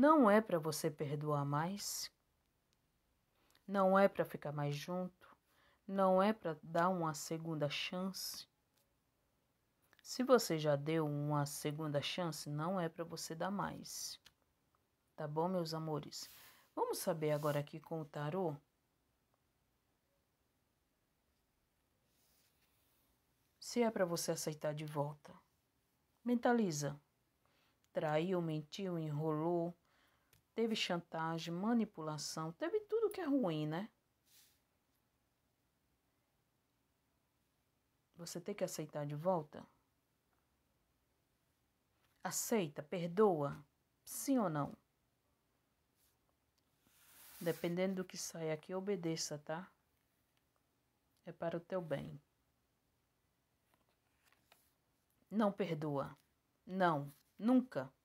Não é para você perdoar mais, não é para ficar mais junto, não é para dar uma segunda chance. Se você já deu uma segunda chance, não é para você dar mais. Tá bom, meus amores? Vamos saber agora aqui com o tarô. Se é para você aceitar de volta. Mentaliza. Traiu, mentiu, enrolou, teve chantagem, manipulação, teve tudo que é ruim, né? Você tem que aceitar de volta? Aceita, perdoa, sim ou não? Dependendo do que sai aqui, obedeça, tá? É para o teu bem. Não perdoa. Não, nunca.